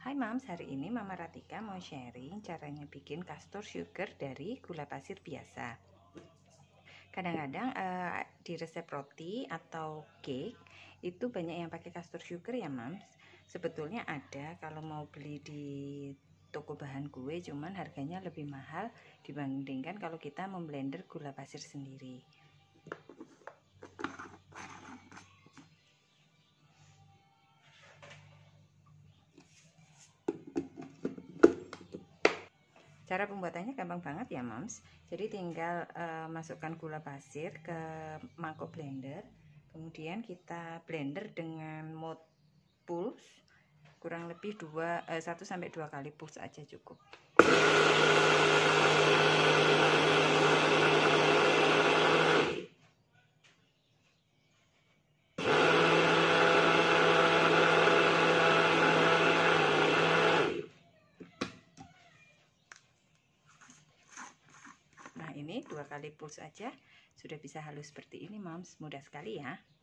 Hai Mams, hari ini Mama Ratika mau sharing caranya bikin kastur sugar dari gula pasir biasa. Kadang-kadang uh, di resep roti atau cake itu banyak yang pakai kastur sugar ya Mams. Sebetulnya ada kalau mau beli di toko bahan kue cuman harganya lebih mahal dibandingkan kalau kita memblender gula pasir sendiri. Cara pembuatannya gampang banget ya moms Jadi tinggal uh, masukkan gula pasir ke mangkok blender Kemudian kita blender dengan mode pulse Kurang lebih 1-2 uh, eh, kali pulse aja cukup ini dua kali push aja sudah bisa halus seperti ini moms mudah sekali ya